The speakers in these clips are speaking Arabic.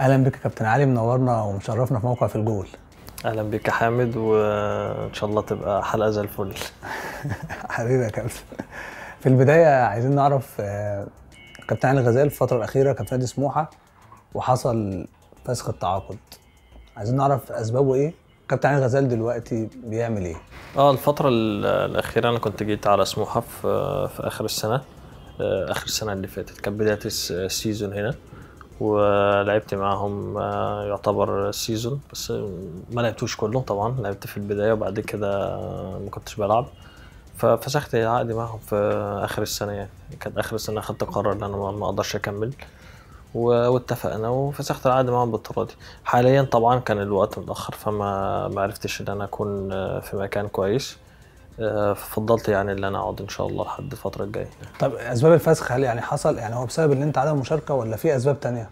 اهلا بك يا كابتن علي منورنا ومشرفنا في موقع في الجول اهلا بك يا حامد وان شاء الله تبقى حلقه زي الفل حبيبي يا كابتن في البدايه عايزين نعرف آه، كابتن علي غزال الفتره الاخيره كان في نادي سموحه وحصل فسخ التعاقد عايزين نعرف اسبابه ايه كابتن علي غزال دلوقتي بيعمل ايه اه الفتره الاخيره انا كنت جيت على سموحه في, آه، في اخر السنه آه، اخر السنه اللي فاتت كانت بدايه السيزون هنا ولعبت معاهم آه، يعتبر سيزون بس ما لعبتوش كله طبعا لعبت في البدايه وبعد كده ما كنتش بلعب ففسخت عقدي معاهم في اخر السنه يعني كانت اخر السنه اخدت قرار ان انا ما اقدرش اكمل واتفقنا وفسخت العقد معاهم بالطريقه دي حاليا طبعا كان الوقت متاخر فما ما عرفتش ان انا اكون آه، في مكان كويس ففضلت آه، يعني ان انا اقعد ان شاء الله لحد الفتره الجايه طب اسباب الفسخ هل يعني حصل يعني هو بسبب ان انت عدم مشاركه ولا في اسباب تانية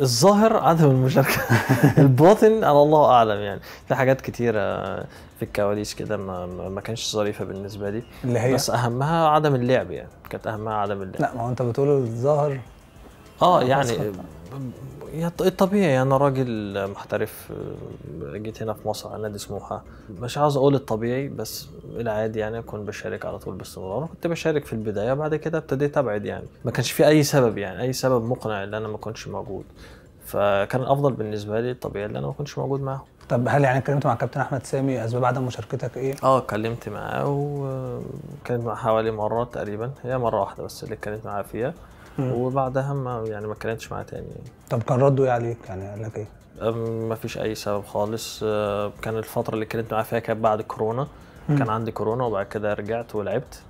الظاهر عدم المشاركه الباطن انا الله اعلم يعني في حاجات كتيره في الكواليس كده ما, ما كانش ظريفه بالنسبه لي اللي هي بس اهمها عدم اللعب يعني كانت اهمها عدم اللعب لا ما هو انت بتقول الظاهر اه يعني الطبيعي انا راجل محترف آه، جيت هنا في مصر على نادي سموحه مش عاوز اقول الطبيعي بس العادي يعني اكون بشارك على طول باستمرار كنت بشارك في البدايه بعد كده ابتديت ابعد يعني ما كانش في اي سبب يعني اي سبب مقنع ان انا ما كنتش موجود فكان الافضل بالنسبه لي الطبيعي ان انا ما كنتش موجود معاهم طب هل يعني اتكلمت مع كابتن احمد سامي اسباب عدم مشاركتك ايه؟ اه اتكلمت معاه وكانت معاه حوالي مره تقريبا هي مره واحده بس اللي اتكلمت معاه فيها وبعدها ما يعني ما اتكلمتش معاه تاني طب كان رده ايه عليك يعني قال لك ايه؟ ما فيش اي سبب خالص أه، كان الفتره اللي اتكلمت معاه فيها كانت بعد كورونا كان عندي كورونا وبعد كده رجعت ولعبت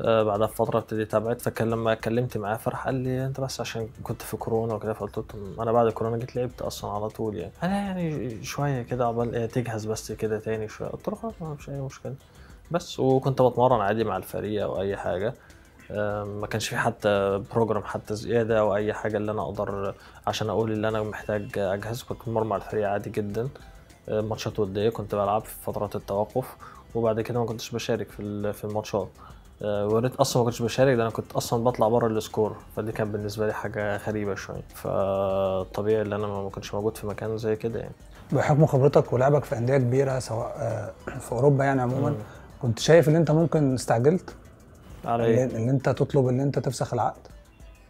أه، بعدها بفتره ابتديت ابعد فكان لما كلمت معاه فرح قال لي انت بس عشان كنت في كورونا وكده فقلت له انا بعد كورونا جيت لعبت اصلا على طول يعني انا يعني شويه كده عقبال إيه، تجهز بس كده تاني شويه قلت له خلاص فيش اي مشكله بس وكنت بتمرن عادي مع الفريق او اي حاجه آه، ما كانش في حتى بروجرام حتى زياده او اي حاجه اللي انا اقدر عشان اقول اللي انا محتاج اجهز كنت مرمى الفريق عادي جدا آه، ماتشات وديه كنت بلعب في فترات التوقف وبعد كده ما كنتش بشارك في في الماتشات وريت آه، اصلا ما كنتش بشارك ده انا كنت اصلا بطلع بره السكور فدي كانت بالنسبه لي حاجه غريبه شويه فطبيعي ان انا ما كنتش موجود في مكان زي كده يعني بحكم خبرتك ولعبك في انديه كبيره سواء في اوروبا يعني عموما كنت شايف ان انت ممكن استعجلت على إيه؟ ان انت تطلب ان انت تفسخ العقد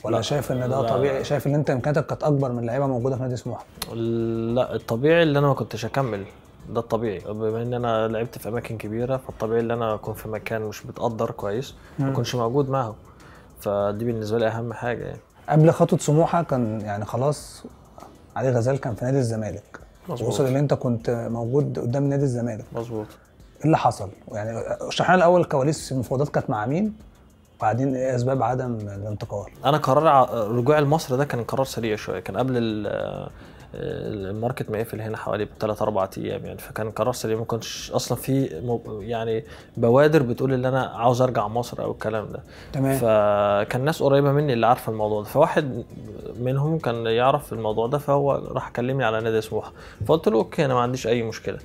ولا لا. شايف ان ده لا. طبيعي شايف ان انت امكانياتك كانت اكبر من لعيبه موجوده في نادي سموحه لا الطبيعي اللي انا ما كنتش اكمل ده الطبيعي بما ان انا لعبت في اماكن كبيره فالطبيعي اللي انا اكون في مكان مش متقدر كويس ما اكونش موجود معهم فدي بالنسبه لي اهم حاجه يعني قبل خطوه سموحه كان يعني خلاص علي غزال كان في نادي الزمالك مظبوط وصل ان انت كنت موجود قدام نادي الزمالك مظبوط اللي حصل يعني اشرح لنا الاول الكواليس المفاوضات كانت مع مين وبعدين ايه اسباب عدم الانتقال انا قرار رجوعي لمصر ده كان قرار سريع شويه كان قبل الماركت ما يقفل هنا حوالي بثلاث اربع ايام يعني فكان قرار سريع ما كنتش اصلا في يعني بوادر بتقول ان انا عاوز ارجع مصر او الكلام ده تمام فكان ناس قريبه مني اللي عارفه الموضوع ده فواحد منهم كان يعرف الموضوع ده فهو راح كلمني على نادي سموحه فقلت له اوكي انا ما عنديش اي مشكله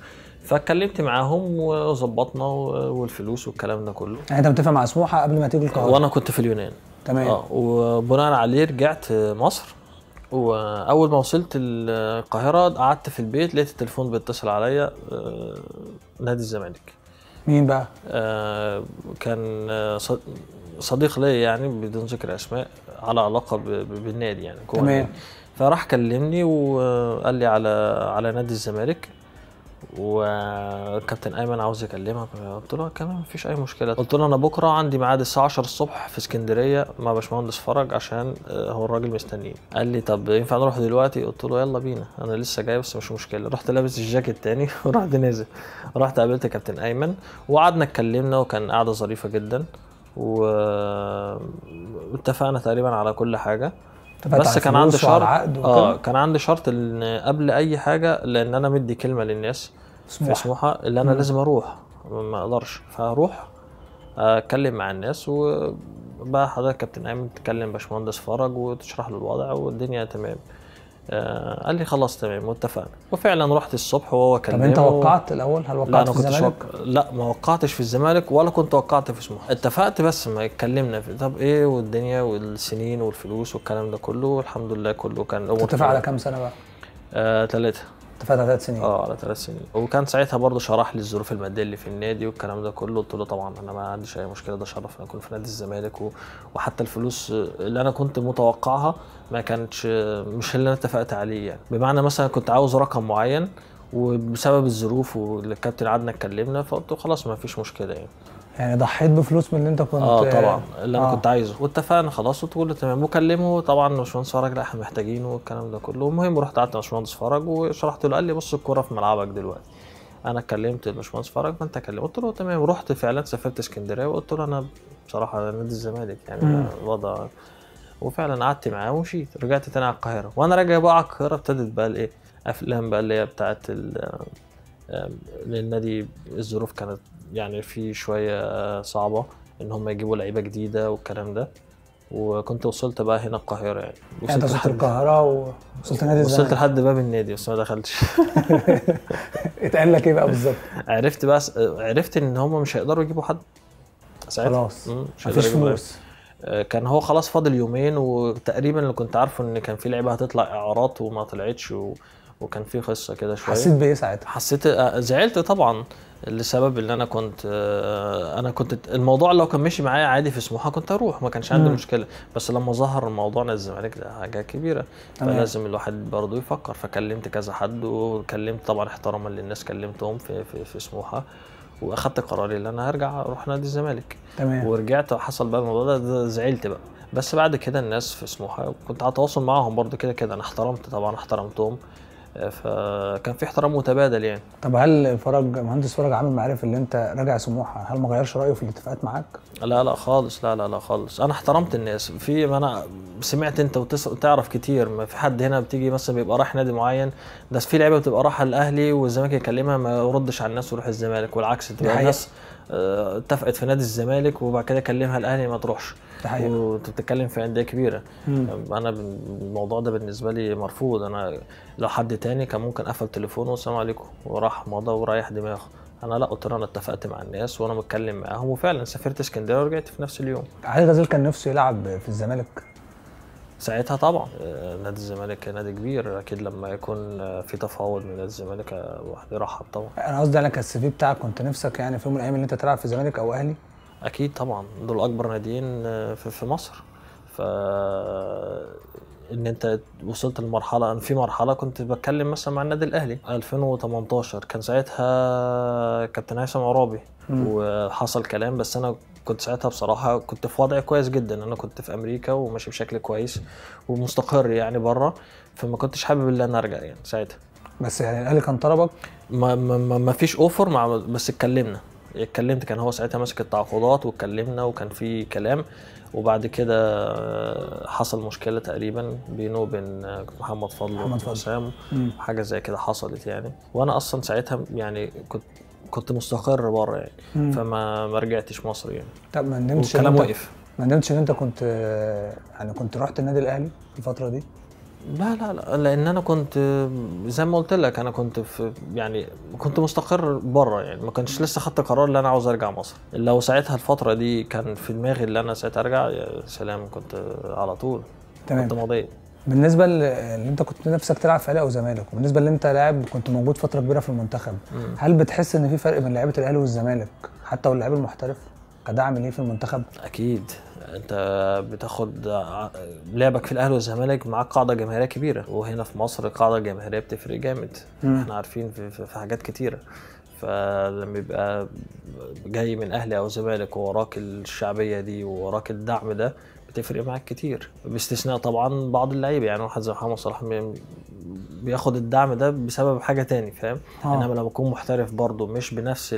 فاتكلمت معاهم وظبطنا والفلوس والكلام ده كله يعني انت متفق مع سموحه قبل ما تيجي القاهره وانا كنت في اليونان تمام اه وبناء عليه رجعت مصر واول ما وصلت القاهره قعدت في البيت لقيت التليفون بيتصل عليا آه، نادي الزمالك مين بقى؟ آه كان آه، صديق ليا يعني بدون ذكر اسماء على علاقه بالنادي يعني تمام فراح كلمني وقال لي على على نادي الزمالك وكابتن ايمن عاوز يكلمك قلت له كمان مفيش اي مشكله قلت له انا بكره عندي ميعاد الساعه 10 الصبح في اسكندريه مع باشمهندس فرج عشان آه، هو الراجل مستنيني قال لي طب ينفع نروح دلوقتي قلت له يلا بينا انا لسه جاي بس مش مشكله رحت لابس الجاكيت تاني ورحت نازل رحت قابلت كابتن ايمن وقعدنا اتكلمنا وكان قعده ظريفه جدا واتفقنا تقريبا على كل حاجه بس كان عندي شرط اه كان عندي شرط ان قبل اي حاجه لان انا مدي كلمه للناس سموحه في سموحه اللي انا م. لازم اروح ما اقدرش فاروح آه، اتكلم مع الناس وبقى حضرتك كابتن ايمن تكلم باشمهندس فرج وتشرح له الوضع والدنيا تمام آه، قال لي خلاص تمام واتفقنا وفعلا رحت الصبح وهو كلمني طب انت وقعت الاول هل وقعت لا انا كنت الزمالك؟ لا ما وقعتش في الزمالك ولا كنت وقعت في سموحه اتفقت بس ما اتكلمنا في طب ايه والدنيا والسنين والفلوس والكلام ده كله والحمد لله كله كان اتفق على كام سنه بقى؟ آه اتفقت على ثلاث سنين اه على ثلاث سنين وكان ساعتها برضه شرح لي الظروف الماديه اللي في النادي والكلام ده كله قلت له طبعا انا ما عنديش اي مشكله ده شرف ان اكون في نادي الزمالك و... وحتى الفلوس اللي انا كنت متوقعها ما كانتش مش اللي انا اتفقت عليه يعني بمعنى مثلا كنت عاوز رقم معين وبسبب الظروف والكابتن عدنا اتكلمنا فقلت خلاص ما فيش مشكله يعني يعني ضحيت بفلوس من اللي انت كنت اه طبعا اللي انا آه. كنت عايزه واتفقنا خلاص قلت له تمام وكلمه طبعا باشمهندس فرج لا احنا محتاجينه والكلام ده كله المهم رحت قعدت مع باشمهندس فرج وشرحت له قال لي بص الكوره في ملعبك دلوقتي انا كلمت باشمهندس فرج فانت كلمت قلت له تمام رحت فعلا سافرت اسكندريه وقلت له انا بصراحه نادي الزمالك يعني الوضع وفعلا قعدت معاه ومشيت رجعت تاني على القاهره وانا راجع بقى على القاهره ابتدت بقى الايه افلام بقى اللي هي بتاعت للنادي الظروف كانت يعني في شويه صعبه ان هم يجيبوا لعيبه جديده والكلام ده وكنت وصلت بقى هنا القاهره يعني, يعني وصلت انت وصلت القاهره ووصلت نادي الزمالك وصلت لحد باب النادي بس ما دخلتش اتقال لك ايه بقى بالظبط؟ عرفت بقى عرفت ان هم مش هيقدروا يجيبوا حد ساعتها خلاص مفيش فلوس آه، كان هو خلاص فاضل يومين وتقريبا اللي كنت عارفه ان كان في لعيبه هتطلع اعارات وما طلعتش و... وكان في قصه كده شويه حسيت بايه ساعتها؟ حسيت آه، زعلت طبعا لسبب ان انا كنت آه، انا كنت الموضوع لو كان ماشي معايا عادي في سموحه كنت اروح ما كانش عندي مشكله بس لما ظهر موضوعنا الزمالك ده حاجه كبيره فلازم الواحد برضه يفكر فكلمت كذا حد وكلمت طبعا احتراما للناس كلمتهم في في, في سموحه واخدت قراري ان انا هرجع اروح نادي الزمالك تمام ورجعت حصل بقى الموضوع ده زعلت بقى بس بعد كده الناس في سموحه كنت على تواصل معاهم برضه كده كده انا احترمت طبعا احترمتهم فكان في احترام متبادل يعني طب هل فرج مهندس فرج عامل معرف اللي انت راجع سموحه هل ما غيرش رايه في الاتفاقات معاك لا لا خالص لا لا لا خالص انا احترمت الناس في ما انا سمعت انت وتعرف كتير ما في حد هنا بتيجي مثلا بيبقى رايح نادي معين بس في لعيبه بتبقى رايحه الاهلي والزمالك يكلمها ما يردش على الناس ويروح الزمالك والعكس تبقى الناس آه، اتفقت في نادي الزمالك وبعد كده كلمها الاهلي ما تروحش وانت بتتكلم في انديه كبيره مم. انا الموضوع ده بالنسبه لي مرفوض انا لو حد تاني كان ممكن قفل تليفونه والسلام عليكم وراح مضى وريح دماغه انا لا قلت انا اتفقت مع الناس وانا متكلم معاهم وفعلا سافرت اسكندريه ورجعت في نفس اليوم هل غزال كان نفسه يلعب في الزمالك ساعتها طبعا آه، نادي الزمالك نادي كبير اكيد لما يكون آه، في تفاوض من نادي الزمالك الواحد آه، يرحب طبعا انا قصدي على السي في بتاعك كنت نفسك يعني في يوم من الايام ان انت تلعب في الزمالك او اهلي اكيد طبعا دول اكبر ناديين في مصر ف ان انت وصلت لمرحله ان في مرحله كنت بتكلم مثلا مع النادي الاهلي 2018 كان ساعتها كابتن هيثم عرابي وحصل كلام بس انا كنت ساعتها بصراحه كنت في وضع كويس جدا انا كنت في امريكا وماشي بشكل كويس ومستقر يعني بره فما كنتش حابب إلا انا ارجع يعني ساعتها بس يعني الاهلي كان طلبك ما, ما, ما, ما فيش اوفر مع بس اتكلمنا اتكلمت كان هو ساعتها ماسك التعاقدات واتكلمنا وكان في كلام وبعد كده حصل مشكله تقريبا بينه وبين محمد فضل محمد فضل حاجه زي كده حصلت يعني وانا اصلا ساعتها يعني كنت كنت مستقر بره يعني مم. فما ما رجعتش مصر يعني طب ما ندمتش الكلام واقف ما ندمتش ان انت كنت يعني كنت رحت النادي الاهلي في الفتره دي لا لا لا لان انا كنت زي ما قلت لك انا كنت في يعني كنت مستقر بره يعني ما كانش لسه خدت قرار ان انا عاوز ارجع مصر لو ساعتها الفتره دي كان في دماغي ان انا ساعتها ارجع يا سلام كنت على طول تمام كنت ماضيه بالنسبه اللي انت كنت نفسك تلعب في اهلي او زمالك وبالنسبه اللي انت لاعب كنت موجود فتره كبيره في المنتخب مم. هل بتحس ان في فرق بين لعيبه الاهلي والزمالك حتى واللاعب المحترف كدعم ليه في المنتخب اكيد انت بتاخد لعبك في الاهلي والزمالك معاك قاعده جماهيريه كبيره وهنا في مصر القاعده الجماهيريه بتفرق جامد مم. احنا عارفين في, في, في حاجات كتيره فلما يبقى جاي من اهلي او زمالك ووراك الشعبيه دي ووراك الدعم ده تفرق معاك كتير باستثناء طبعا بعض اللعيبه يعني واحد زي محمد صلاح بياخد الدعم ده بسبب حاجه تاني فاهم آه. انما لما اكون محترف برضه مش بنفس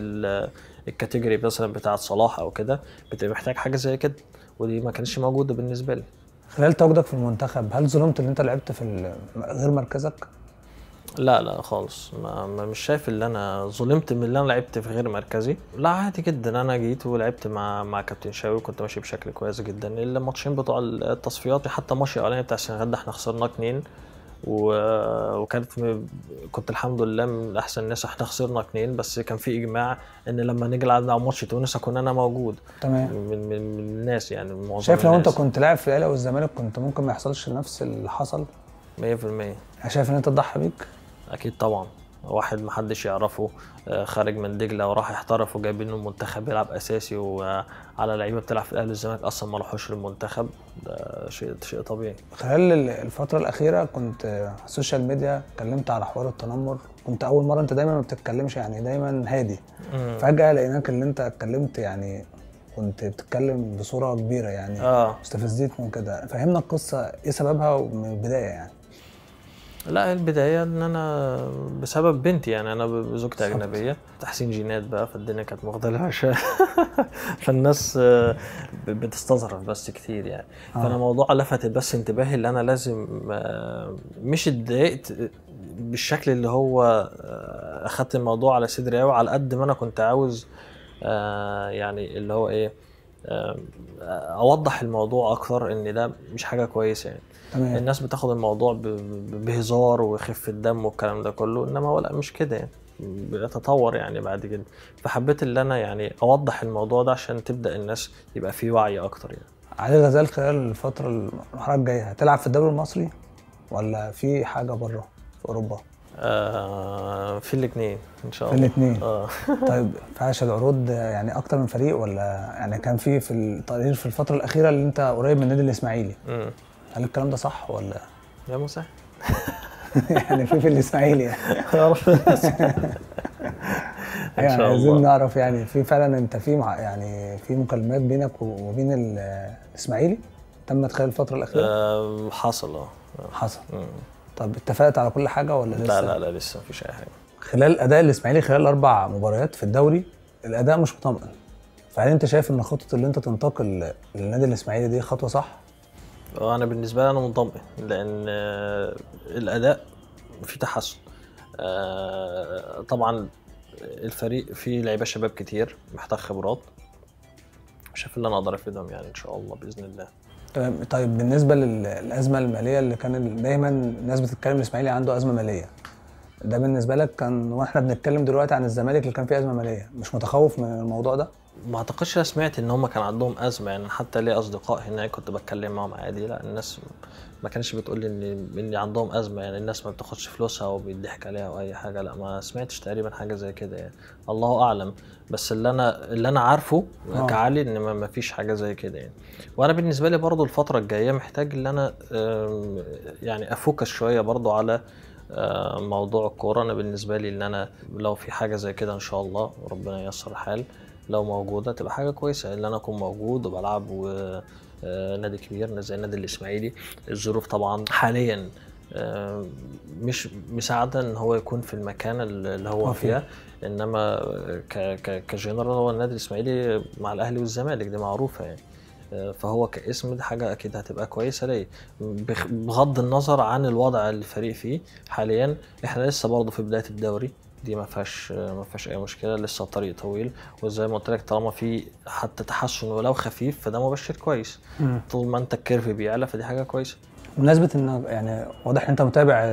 الكاتيجوري مثلا بتاعه صلاح او كده بتبقى محتاج حاجه زي كده ودي ما كانتش موجوده بالنسبه لي خلال تواجدك في المنتخب هل ظلمت ان انت لعبت في غير مركزك لا لا خالص ما مش شايف اللي انا ظلمت من اللي انا لعبت في غير مركزي لا عادي جدا انا جيت ولعبت مع مع كابتن شاوي وكنت ماشي بشكل كويس جدا الماتشين بتوع التصفيات حتى الماتش الاولاني بتاع السنغال احنا خسرناه اثنين و... وكانت م... كنت الحمد لله من احسن الناس احنا خسرنا اثنين بس كان في اجماع ان لما نيجي نلعب ماتش تونس اكون انا موجود تمام من, من, من الناس يعني معظم شايف لو انت كنت لاعب في الاهلي او الزمالك كنت ممكن ما يحصلش نفس اللي حصل 100% شايف ان انت تضحي بيك؟ اكيد طبعا واحد محدش يعرفه آه، خارج من دجله وراح يحترف وجايبينه المنتخب يلعب اساسي وعلى لعيبه بتلعب في الاهلي والزمالك اصلا ما راحوش للمنتخب ده شيء شيء طبيعي خلال الفتره الاخيره كنت على السوشيال ميديا اتكلمت على حوار التنمر كنت اول مره انت دايما ما بتتكلمش يعني دايما هادي فجاه لقيناك اللي انت اتكلمت يعني كنت بتتكلم بصوره كبيره يعني آه. من كده فهمنا القصه ايه سببها من البدايه يعني لا البدايه ان انا بسبب بنتي يعني انا زوجتي اجنبيه تحسين جينات بقى فالدنيا كانت واخده عشان فالناس آه، بتستظرف بس كتير يعني آه. فانا موضوع لفت بس انتباهي اللي انا لازم آه، مش اتضايقت بالشكل اللي هو آه، اخدت الموضوع على صدري قوي على قد ما انا كنت عاوز يعني اللي هو ايه اوضح الموضوع اكتر ان ده مش حاجه كويسه يعني تمام. الناس بتاخد الموضوع بهزار وخفه دم والكلام ده كله انما هو لا مش كده يعني بيتطور يعني بعد كده فحبيت ان انا يعني اوضح الموضوع ده عشان تبدا الناس يبقى في وعي اكتر يعني علي غزال خلال الفتره المرحله الجايه هتلعب في الدوري المصري ولا في حاجه بره في اوروبا؟ آه في الاثنين ان شاء الله في الاثنين اه طيب فعش العروض يعني اكتر من فريق ولا يعني كان في في التقرير في الفتره الاخيره اللي انت قريب من النادي الاسماعيلي هل الكلام ده صح ولا يا موسى يعني في في الاسماعيلي يعني يعني عايزين نعرف يعني في فعلا انت في يعني في مكالمات بينك وبين الاسماعيلي تمت خلال الفتره الاخيره؟ آه، حصل اه حصل طب اتفقت على كل حاجه ولا لسه؟ لا لا لا لسه مفيش اي حاجه خلال اداء الاسماعيلي خلال اربع مباريات في الدوري الاداء مش مطمئن فهل انت شايف ان خطه اللي انت تنتقل للنادي الاسماعيلي دي خطوه صح؟ انا بالنسبه لي انا مطمئن لان آه، الاداء في تحسن آه، طبعا الفريق فيه لعيبه شباب كتير محتاج خبرات شايف اللي انا اقدر افيدهم يعني ان شاء الله باذن الله آه، طيب بالنسبه للازمه الماليه اللي كان دايما الناس بتتكلم الاسماعيلي عنده ازمه ماليه ده بالنسبه لك كان واحنا بنتكلم دلوقتي عن الزمالك اللي كان فيه ازمه ماليه مش متخوف من الموضوع ده ما اعتقدش انا سمعت ان هم كان عندهم ازمه يعني حتى لي اصدقاء هناك كنت بتكلم معاهم عادي لا الناس ما كانش بتقول لي ان ان عندهم ازمه يعني الناس ما بتاخدش فلوسها وبيضحك عليها او اي حاجه لا ما سمعتش تقريبا حاجه زي كده يعني الله اعلم بس اللي انا اللي انا عارفه أوه. كعلي ان ما فيش حاجه زي كده يعني وانا بالنسبه لي برضو الفتره الجايه محتاج ان انا يعني افوكس شويه برضو على موضوع الكوره انا بالنسبه لي ان انا لو في حاجه زي كده ان شاء الله ربنا ييسر الحال لو موجوده تبقى حاجه كويسه ان انا اكون موجود وبلعب ونادي آه، كبير زي النادي الاسماعيلي الظروف طبعا حاليا آه، مش مساعده ان هو يكون في المكان اللي هو فيها انما كجنرال هو النادي الاسماعيلي مع الاهلي والزمالك دي معروفه يعني آه، فهو كاسم دي حاجه اكيد هتبقى كويسه ليا بغض النظر عن الوضع الفريق فيه حاليا احنا لسه برضه في بدايه الدوري دي ما فيهاش ما فيهاش اي مشكله لسه الطريق طويل وزي ما قلت لك طالما في حتى تحسن ولو خفيف فده مبشر كويس مم. طول ما انت الكيرف بيعلى فدي حاجه كويسه بمناسبه ان يعني واضح ان انت متابع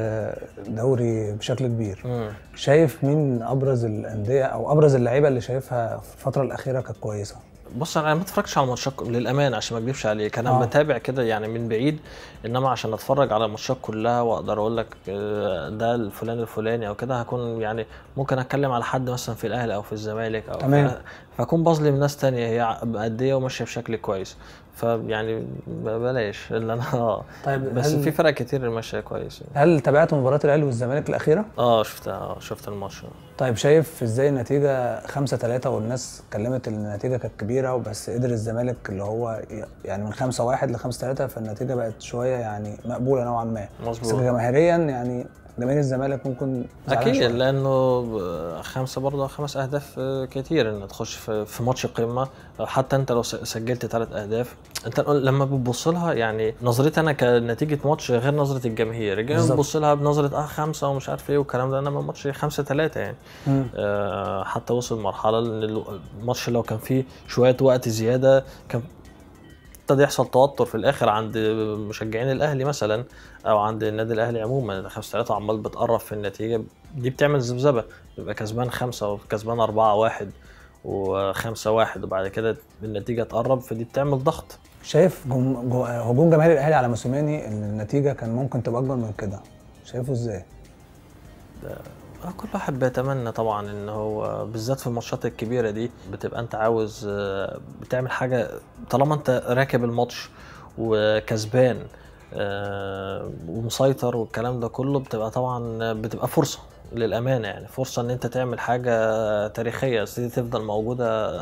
دوري بشكل كبير مم. شايف مين ابرز الانديه او ابرز اللعيبه اللي شايفها في الفتره الاخيره كانت كويسه بص انا ما اتفرجتش على الماتشات للامانه عشان ما اكذبش عليك انا آه. بتابع كده يعني من بعيد انما عشان اتفرج على الماتشات كلها واقدر اقول لك آه، ده الفلان الفلاني او كده هكون يعني ممكن اتكلم على حد مثلا في الاهلي او في الزمالك او تمام فاكون بظلم ناس تانية هي ايه وماشية بشكل كويس فيعني بلاش اللي انا آه. طيب بس في فرق كتير ماشيه كويس يعني. هل تابعت مباراه الاهلي والزمالك الاخيره؟ اه شفتها آه، شفت الماتش طيب شايف ازاي النتيجه 5 3 والناس اتكلمت ان النتيجه كانت كبيره وبس قدر الزمالك اللي هو يعني من 5 1 ل 5 3 فالنتيجه بقت شويه يعني مقبوله نوعا ما مظبوط بس جماهيريا يعني جماهير الزمالك ممكن اكيد لانه خمسه برضه خمس اهداف آه، كتير ان تخش في ماتش قمه حتى انت لو سجلت ثلاث اهداف انت لما بتبص لها يعني نظرتي انا كنتيجه ماتش غير نظره الجماهير يعني الجماهير بتبص لها بنظره اه خمسه ومش عارف ايه والكلام ده انما الماتش خمسه ثلاثه يعني آه حتى وصل مرحله ان الماتش لو كان فيه شويه وقت زياده كان ابتدى يحصل توتر في الاخر عند مشجعين الاهلي مثلا او عند النادي الاهلي عموما 5 3 عمال بتقرب في النتيجه دي بتعمل ذبذبه بيبقى كسبان خمسه وكسبان أربعة واحد وخمسة واحد وبعد كده النتيجه تقرب فدي بتعمل ضغط شايف جم... جو... هجوم جماهير الاهلي على موسيماني ان النتيجه كان ممكن تبقى اكبر من كده شايفه ازاي؟ ده كل واحد بيتمنى طبعا ان هو بالذات في الماتشات الكبيره دي بتبقى انت عاوز آه، بتعمل حاجه طالما انت راكب الماتش وكسبان آه، ومسيطر والكلام ده كله بتبقى طبعا بتبقى فرصه للامانه يعني فرصه ان انت تعمل حاجه تاريخيه دي تفضل موجوده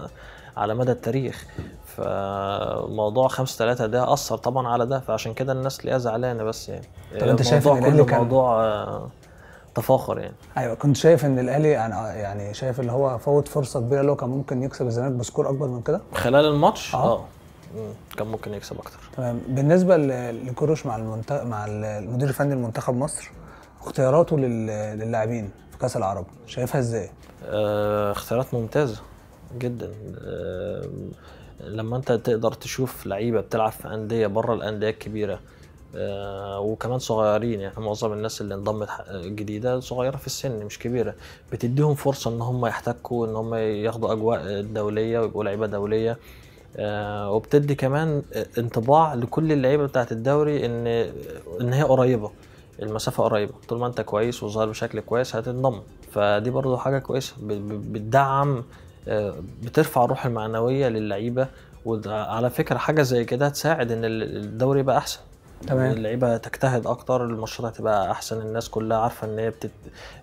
على مدى التاريخ فموضوع 5 3 ده اثر طبعا على ده فعشان كده الناس ليها زعلانه بس يعني طب انت شايف ان كله كان موضوع آه، تفاخر يعني ايوه كنت شايف ان الاهلي انا يعني شايف اللي هو فوت فرصه كبيره لو كان ممكن يكسب الزمالك بسكور اكبر من كده خلال الماتش اه, آه. كان ممكن يكسب اكتر تمام بالنسبه لكروش مع المنت... مع المدير الفني لمنتخب مصر اختياراته لل... للاعبين في كاس العرب شايفها ازاي آه اختيارات ممتازه جدا آه لما انت تقدر تشوف لعيبه بتلعب في انديه بره الانديه الكبيره آه، وكمان صغيرين يعني معظم الناس اللي انضمت جديده صغيره في السن مش كبيره بتديهم فرصه ان هم يحتكوا ان هم ياخدوا اجواء دوليه ويبقوا لعيبه دوليه آه، وبتدي كمان انطباع لكل اللعيبه بتاعه الدوري ان ان هي قريبه المسافه قريبه طول ما انت كويس وظاهر بشكل كويس هتنضم فدي برضو حاجه كويسه بتدعم آه، بترفع الروح المعنويه للعيبه وعلى فكره حاجه زي كده هتساعد ان الدوري يبقى احسن تمام اللعيبه تجتهد اكتر الماتشات هتبقى احسن الناس كلها عارفه ان هي بتت...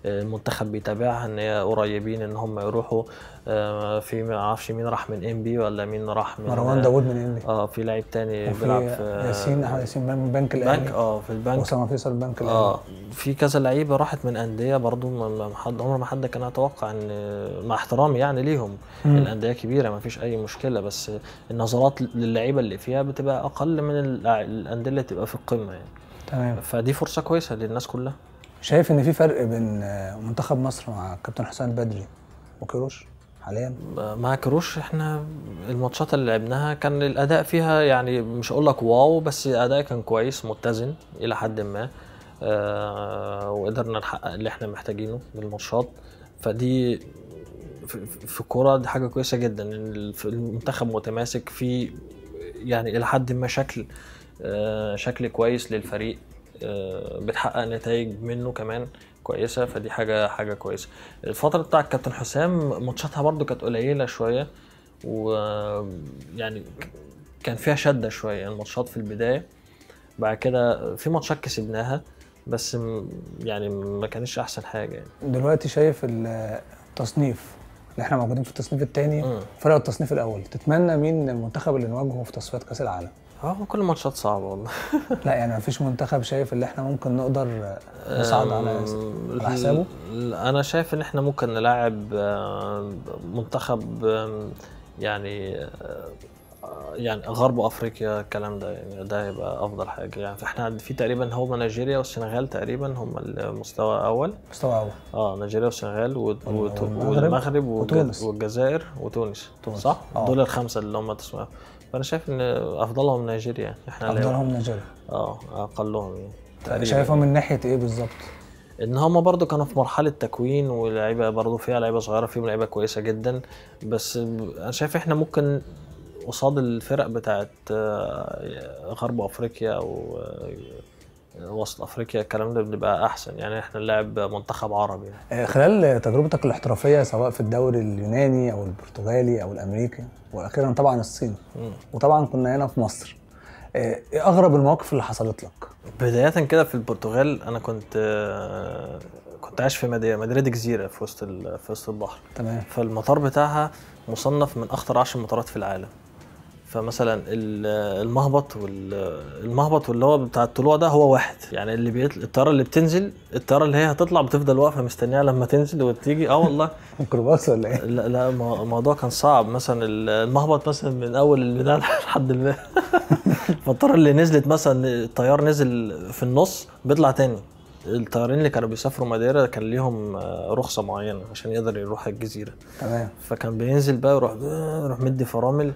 المنتخب بيتابعها ان هي قريبين ان هم يروحوا آه، في ما اعرفش مين راح من ام بي ولا مين راح من مروان داوود من ام بي اه في لعيب تاني بيلعب في ياسين ياسين من بنك الاهلي بنك اه في البنك اسامه فيصل بنك الاهلي اه في كذا لعيبه راحت من انديه برضو ما حد عمر ما حد كان يتوقع ان مع احترامي يعني ليهم الانديه كبيره ما فيش اي مشكله بس النظرات للعيبه اللي فيها بتبقى اقل من الانديه اللي تبقى في القمه يعني تمام فدي فرصه كويسه للناس كلها شايف ان في فرق بين منتخب مصر مع كابتن حسام البدري وكيروش حاليا مع كروش احنا الماتشات اللي لعبناها كان الاداء فيها يعني مش هقول لك واو بس الاداء كان كويس متزن الى حد ما آه وقدرنا نحقق اللي احنا محتاجينه من الماتشات فدي في الكرة دي حاجه كويسه جدا ان المنتخب متماسك في يعني الى حد ما شكل آه شكل كويس للفريق آه بتحقق نتائج منه كمان كويسه فدي حاجه حاجه كويسه الفتره بتاع الكابتن حسام ماتشاتها برده كانت قليله شويه و يعني كان فيها شده شويه الماتشات في البدايه بعد كده في ماتشات كسبناها بس يعني ما كانش احسن حاجه يعني. دلوقتي شايف التصنيف اللي احنا موجودين في التصنيف الثاني فرق التصنيف الاول تتمنى مين المنتخب اللي نواجهه في تصفيات كاس العالم اه، هو كل الماتشات صعبه والله لا يعني مفيش منتخب شايف اللي احنا ممكن نقدر نصعد على على حسابه انا شايف ان احنا ممكن نلاعب آه، منتخب يعني آه، يعني غرب افريقيا الكلام ده يعني ده هيبقى افضل حاجه يعني فاحنا في تقريبا هو نيجيريا والسنغال تقريبا هم المستوى الاول مستوى اول اه نيجيريا والسنغال والمغرب والمغرب والجزائر وتونس, وتونس. صح؟ أوه. دول الخمسه اللي هم تسمعهم فانا شايف ان افضلهم نيجيريا احنا افضلهم نيجيريا اه اقلهم يعني شايفهم من ناحيه ايه بالظبط؟ ان هم برضو كانوا في مرحله تكوين ولاعيبه برضو فيها لعيبه صغيره فيهم لعيبه كويسه جدا بس انا شايف احنا ممكن قصاد الفرق بتاعت آه، غرب افريقيا وسط افريقيا الكلام ده بنبقى احسن يعني احنا نلعب منتخب عربي يعني. خلال تجربتك الاحترافيه سواء في الدوري اليوناني او البرتغالي او الامريكي واخيرا طبعا الصين وطبعا كنا هنا في مصر آه، ايه اغرب المواقف اللي حصلت لك بدايه كده في البرتغال انا كنت آه، كنت عايش في مدريد جزيره في وسط في وسط البحر تمام فالمطار بتاعها مصنف من اخطر 10 مطارات في العالم فمثلا المهبط والمهبط واللي هو بتاع الطلوع ده هو واحد يعني اللي بيطل... الطياره اللي بتنزل الطياره اللي هي هتطلع بتفضل واقفه مستنيه لما تنزل وتيجي اه والله ميكروباص ولا ايه؟ لا لا الموضوع كان صعب مثلا المهبط مثلا من اول البدايه لحد البدايه فالطياره اللي نزلت مثلا الطيار نزل في النص بيطلع تاني الطيارين اللي كانوا بيسافروا ماديرا كان ليهم آه، رخصه معينه عشان يقدر يروح الجزيره تمام فكان بينزل بقى يروح آه، يروح مدي فرامل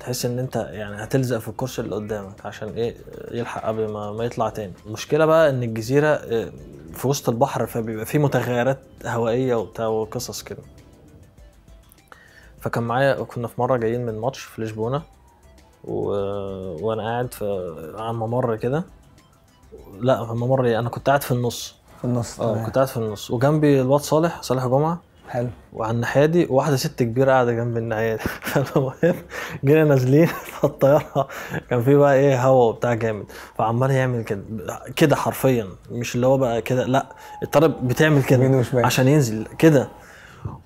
تحس ان انت يعني هتلزق في الكرسي اللي قدامك عشان ايه يلحق قبل ما, ما يطلع تاني المشكله بقى ان الجزيره آه، في وسط البحر فبيبقى في متغيرات هوائيه وبتاع وقصص كده فكان معايا كنا في مره جايين من ماتش في لشبونه و... وانا قاعد في على ممر كده لا ممر إيه؟ انا كنت قاعد في النص في النص اه كنت قاعد في النص وجنبي الواد صالح صالح جمعه حلو وعلى الناحيه دي واحده ست كبيره قاعده جنب الناحيه دي فالمهم جينا نازلين الطياره كان في بقى ايه هواء وبتاع جامد فعمال يعمل كده كده حرفيا مش اللي هو بقى كده لا الطالب بتعمل كده عشان ينزل كده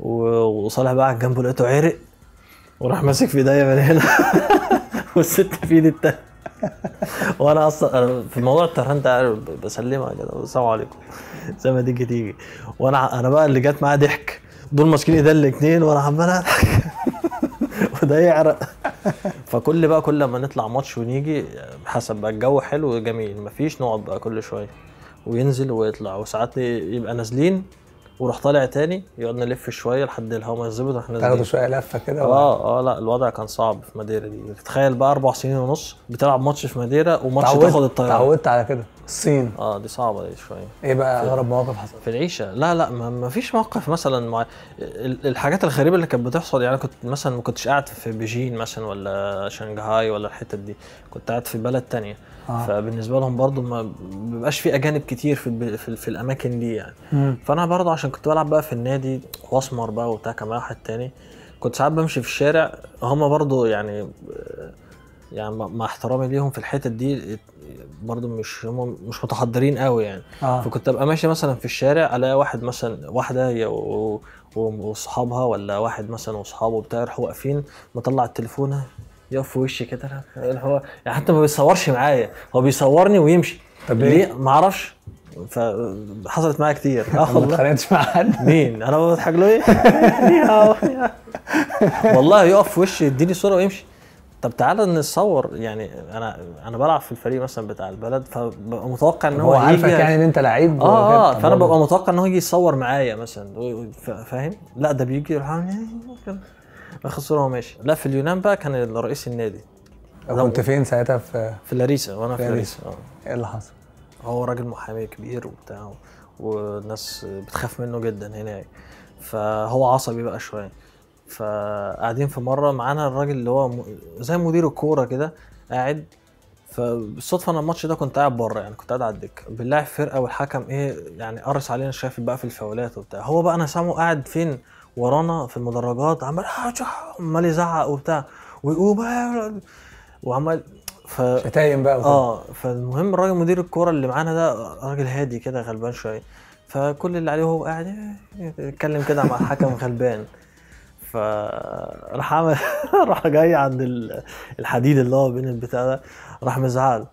وصالح بقى جنبه لقيته عرق وراح ماسك في ايديا من هنا والست في ايدي التانيه وانا اصلا في موضوع الترهان ده بسلمها كده السلام عليكم زي ما تيجي تيجي وانا انا بقى اللي جت معايا ضحك دول ماسكين ايدين الاثنين وانا عمال اضحك وده يعرق فكل بقى كل ما نطلع ماتش ونيجي حسب بقى الجو حلو جميل مفيش نقعد بقى كل شويه وينزل ويطلع وساعات يبقى نازلين وروح طالع تاني يقعد نلف شويه لحد الهوا ما يظبط احنا تاخدوا شويه لفه كده اه اه لا الوضع كان صعب في ماديرا دي تخيل بقى اربع سنين ونص بتلعب ماتش في ماديرا وماتش تاخد الطياره تعودت على كده الصين اه دي صعبه دي شويه ايه بقى اغرب مواقف حصلت في العيشه لا لا ما, ما فيش موقف مثلا مع الحاجات الغريبه اللي كانت بتحصل يعني كنت مثلا ما كنتش قاعد في بيجين مثلا ولا شنغهاي ولا الحتت دي كنت قاعد في بلد تانية آه. فبالنسبه لهم برضو ما بيبقاش في اجانب كتير في, في, في الاماكن دي يعني مم. فانا برضو عشان كنت بلعب بقى في النادي واسمر بقى وبتاع كمان واحد تاني كنت ساعات بمشي في الشارع هما برضو يعني يعني مع احترامي ليهم في الحتت دي برضو مش هم مش متحضرين قوي يعني آه. فكنت ابقى ماشي مثلا في الشارع الاقي واحد مثلا واحده هي واصحابها ولا واحد مثلا واصحابه بتاع يروحوا واقفين مطلع التليفون يقف في وشي كده اللي هو يعني حتى ما بيصورش معايا هو بيصورني ويمشي طب ليه؟ ما اعرفش فحصلت معايا كتير اه والله ما اتخانقتش مع حد مين؟ انا بضحك له ايه؟ والله يقف في وشي يديني صوره ويمشي طب تعالى نتصور يعني انا انا بلعب في الفريق مثلا بتاع البلد فببقى متوقع ان هو, هو عارفك يعني ان انت لعيب اه, آه فانا ببقى متوقع ان هو يجي يصور معايا مثلا فاهم؟ لا ده بيجي يروح ما ماشي لا في بقى كان رئيس النادي كنت فين ساعتها في في لاريسا وانا في, لاريسا ايه اللي حصل؟ هو راجل محامي كبير وبتاع والناس بتخاف منه جدا هناك فهو عصبي بقى شويه فقاعدين في مره معانا الراجل اللي هو م... زي مدير الكوره كده قاعد فبالصدفه انا الماتش ده كنت قاعد بره يعني كنت قاعد على الدكه بنلاعب فرقه والحكم ايه يعني قرص علينا شايف بقى في الفاولات وبتاع هو بقى انا سامعه قاعد فين ورانا في المدرجات عمال عمال يزعق وبتاع ويقوم وعمال ف شتايم بقى وكدا. اه فالمهم الراجل مدير الكوره اللي معانا ده راجل هادي كده غلبان شويه فكل اللي عليه هو قاعد يتكلم كده مع الحكم غلبان فراح عمل راح جاي عند الحديد اللي هو بين البتاع ده راح مزعله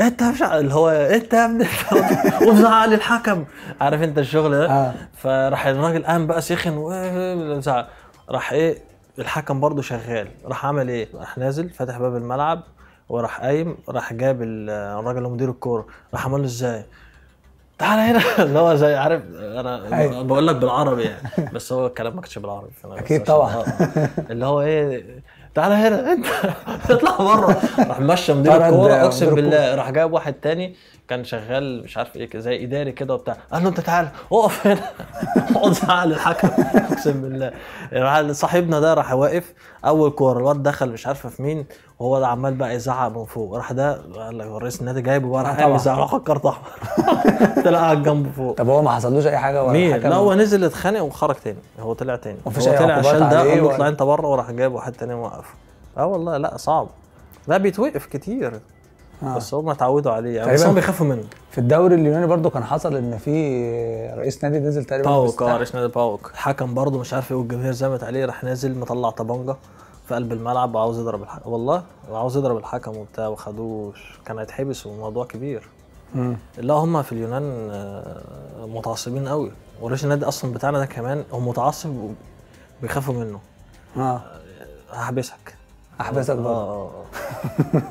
انت مش اللي هو انت يا ابني وزعق الحكم عارف انت الشغل ده آه. فراح الراجل قام بقى سخن راح ايه الحكم برضه شغال راح عمل ايه راح نازل فاتح باب الملعب وراح قايم راح جاب الراجل اللي مدير الكوره راح عمل له ازاي تعالى هنا اللي هو زي عارف انا أيوه. بقول لك بالعربي يعني بس هو الكلام ما كانش بالعربي اكيد طبعا اللي هو ايه تعالى هنا انت اطلع بره راح مشى مدير الكوره اقسم بالله راح جايب واحد تاني كان شغال مش عارف ايه زي اداري كده وبتاع قال له انت تعالى اقف هنا اقعد زعل الحكم اقسم بالله راح صاحبنا ده راح واقف اول كوره الواد دخل مش عارفه في مين وهو ده عمال بقى يزعق من فوق راح ده قال لك الرئيس النادي جايبه بقى راح آه، يزعق راح احمر طلع قاعد جنبه فوق طب هو ما حصلوش اي حاجه ولا مين لا هو نزل اتخانق وخرج تاني هو طلع تاني هو طلع شال ده قال له اطلع انت بره وراح جايب واحد تاني موقفه اه والله لا صعب لا بيتوقف كتير آه. بس هم اتعودوا عليه يعني تقريبا بيخافوا منه في الدوري اليوناني برضو كان حصل ان في رئيس نادي نزل تقريبا باوك اه رئيس نادي باوك الحكم برضو مش عارف ايه والجماهير زمت عليه راح نازل مطلع طبنجه في قلب الملعب وعاوز يضرب الحكم والله وعاوز يضرب الحكم وبتاع وخدوش كان هيتحبس وموضوع كبير مم. لا هم في اليونان آه، متعصبين قوي ورئيس النادي اصلا بتاعنا ده كمان هو متعصب وبيخافوا منه اه, آه، هحبسك احبسك بقى آه،, اه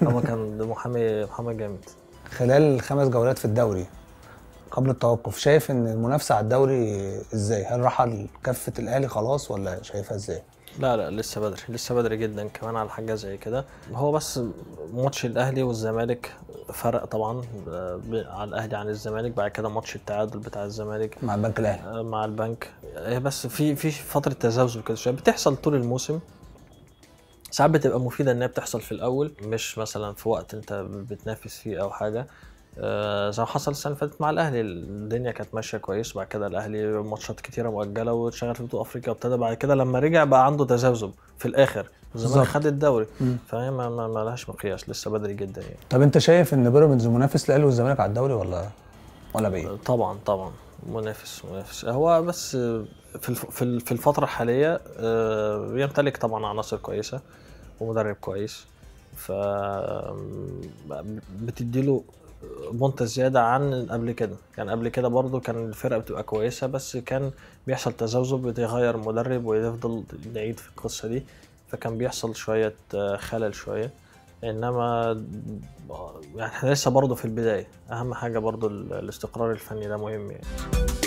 اه هو كان محامي محامي جامد خلال خمس جولات في الدوري قبل التوقف شايف ان المنافسه على الدوري ازاي هل رحل كفه الاهلي خلاص ولا شايفها ازاي لا لا لسه بدري لسه بدري جدا كمان على حاجه زي كده هو بس ماتش الاهلي والزمالك فرق طبعا آه، على الاهلي عن الزمالك بعد كده ماتش التعادل بتاع الزمالك مع البنك الاهلي آه، مع البنك بس في في فتره تذبذب كده شويه بتحصل طول الموسم ساعات بتبقى مفيده ان هي بتحصل في الاول مش مثلا في وقت انت بتنافس فيه او حاجه آه، زي ما حصل السنه فاتت مع الاهلي الدنيا كانت ماشيه كويس وبعد كده الاهلي ماتشات كتيره مؤجله واتشغل في بطوله افريقيا وابتدى بعد كده لما رجع بقى عنده تذبذب في الاخر الزمالك خد الدوري فهي ما, ما, ما لهاش مقياس لسه بدري جدا يعني طب انت شايف ان بيراميدز منافس للاهلي والزمالك على الدوري ولا ولا بعيد؟ آه، طبعا طبعا منافس منافس هو بس في في الفتره الحاليه آه، يمتلك طبعا عناصر كويسه ومدرب كويس ف بتديله بونت زياده عن قبل كده يعني قبل كده برضو كان الفرقه بتبقى كويسه بس كان بيحصل تذبذب بيغير مدرب ويفضل نعيد في القصه دي فكان بيحصل شويه آه، خلل شويه انما يعني احنا لسه برضه في البدايه اهم حاجه برضه الاستقرار الفني ده مهم يعني